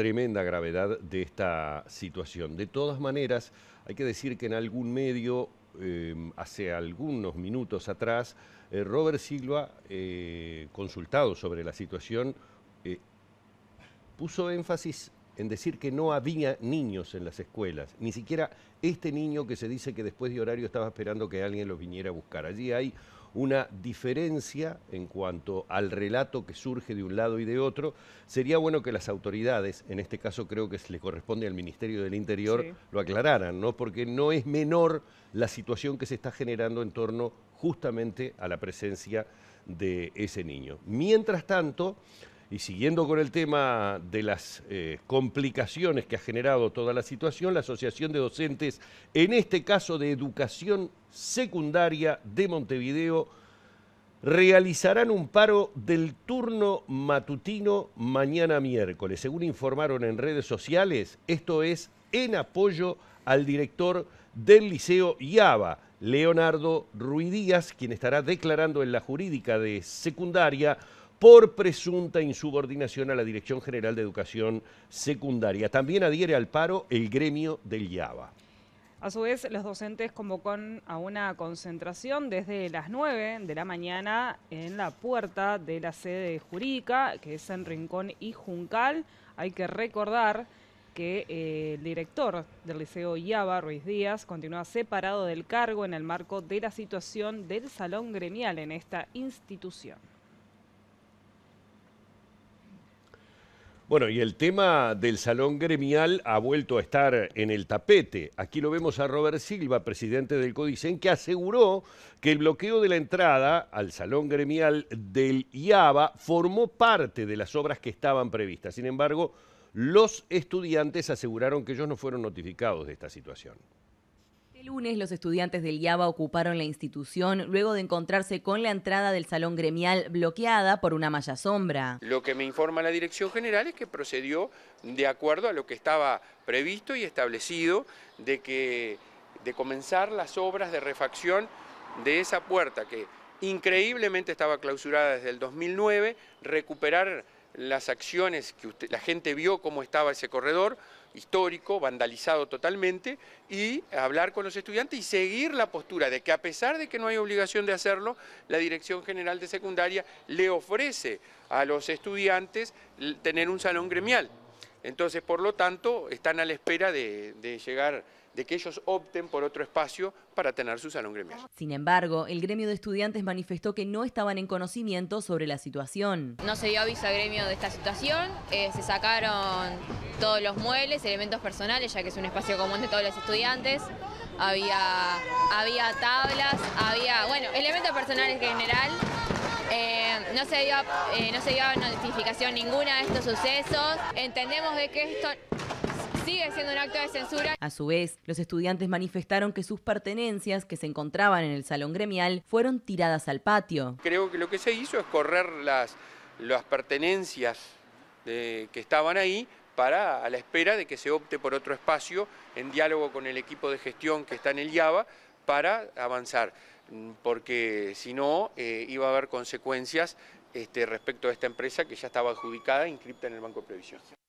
tremenda gravedad de esta situación. De todas maneras, hay que decir que en algún medio, em, hace algunos minutos atrás, eh, Robert Silva, eh, consultado sobre la situación, eh, puso énfasis en decir que no había niños en las escuelas, ni siquiera este niño que se dice que después de horario estaba esperando que alguien lo viniera a buscar. Allí hay una diferencia en cuanto al relato que surge de un lado y de otro. Sería bueno que las autoridades, en este caso creo que le corresponde al Ministerio del Interior, lo aclararan, ¿no? Porque no es menor la situación que se está generando en torno justamente a la presencia de ese niño. Mientras tanto, y siguiendo con el tema de las eh, complicaciones que ha generado toda la situación, la Asociación de Docentes, en este caso de Educación Secundaria de Montevideo, realizarán un paro del turno matutino mañana miércoles. Según informaron en redes sociales, esto es en apoyo al director del Liceo IABA, Leonardo Ruidías, quien estará declarando en la jurídica de secundaria por presunta insubordinación a la Dirección General de Educación Secundaria. También adhiere al paro el gremio del IABA. A su vez, los docentes convocan a una concentración desde las 9 de la mañana en la puerta de la sede jurídica, que es en Rincón y Juncal. Hay que recordar que eh, el director del Liceo Iaba, Ruiz Díaz, continúa separado del cargo en el marco de la situación del salón gremial en esta institución. Bueno, y el tema del salón gremial ha vuelto a estar en el tapete. Aquí lo vemos a Robert Silva, presidente del Codicen, que aseguró que el bloqueo de la entrada al salón gremial del IABA formó parte de las obras que estaban previstas. Sin embargo, los estudiantes aseguraron que ellos no fueron notificados de esta situación. El lunes los estudiantes del IABA ocuparon la institución luego de encontrarse con la entrada del salón gremial bloqueada por una malla sombra. Lo que me informa la dirección general es que procedió de acuerdo a lo que estaba previsto y establecido de que de comenzar las obras de refacción de esa puerta que increíblemente estaba clausurada desde el 2009, recuperar las acciones que la gente vio cómo estaba ese corredor histórico, vandalizado totalmente, y hablar con los estudiantes y seguir la postura de que a pesar de que no hay obligación de hacerlo, la Dirección General de Secundaria le ofrece a los estudiantes tener un salón gremial. Entonces, por lo tanto, están a la espera de, de llegar de que ellos opten por otro espacio para tener su salón gremial. Sin embargo, el gremio de estudiantes manifestó que no estaban en conocimiento sobre la situación. No se dio aviso al gremio de esta situación, eh, se sacaron todos los muebles, elementos personales, ya que es un espacio común de todos los estudiantes. Había, había tablas, había, bueno, elementos personales en general. Eh, no, se dio, eh, no se dio notificación ninguna de estos sucesos. Entendemos de que esto sigue siendo un acto de censura. A su vez, los estudiantes manifestaron que sus pertenencias que se encontraban en el salón gremial fueron tiradas al patio. Creo que lo que se hizo es correr las, las pertenencias que estaban ahí para, a la espera de que se opte por otro espacio en diálogo con el equipo de gestión que está en el IABA para avanzar, porque si no eh, iba a haber consecuencias este, respecto a esta empresa que ya estaba adjudicada e inscripta en el Banco de Previsión.